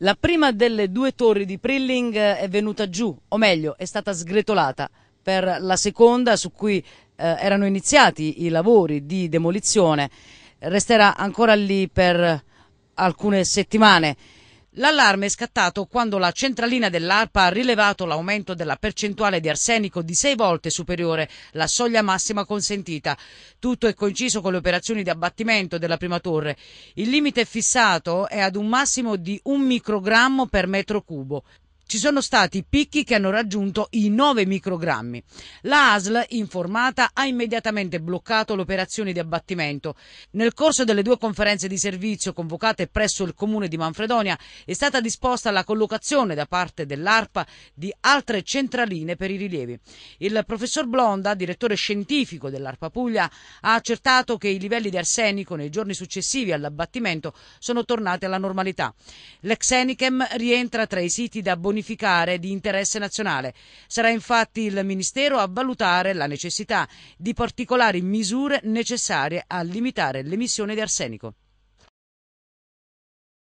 La prima delle due torri di Prilling è venuta giù, o meglio, è stata sgretolata per la seconda su cui eh, erano iniziati i lavori di demolizione. Resterà ancora lì per alcune settimane. L'allarme è scattato quando la centralina dell'ARPA ha rilevato l'aumento della percentuale di arsenico di sei volte superiore la soglia massima consentita. Tutto è coinciso con le operazioni di abbattimento della prima torre. Il limite fissato è ad un massimo di un microgrammo per metro cubo ci sono stati picchi che hanno raggiunto i 9 microgrammi. La ASL, informata, ha immediatamente bloccato l'operazione di abbattimento. Nel corso delle due conferenze di servizio convocate presso il comune di Manfredonia è stata disposta la collocazione da parte dell'ARPA di altre centraline per i rilievi. Il professor Blonda, direttore scientifico dell'ARPA Puglia, ha accertato che i livelli di arsenico nei giorni successivi all'abbattimento sono tornati alla normalità. L'exenichem rientra tra i siti da Bonifacio bonificare di interesse nazionale. Sarà infatti il Ministero a valutare la necessità di particolari misure necessarie a limitare l'emissione di arsenico.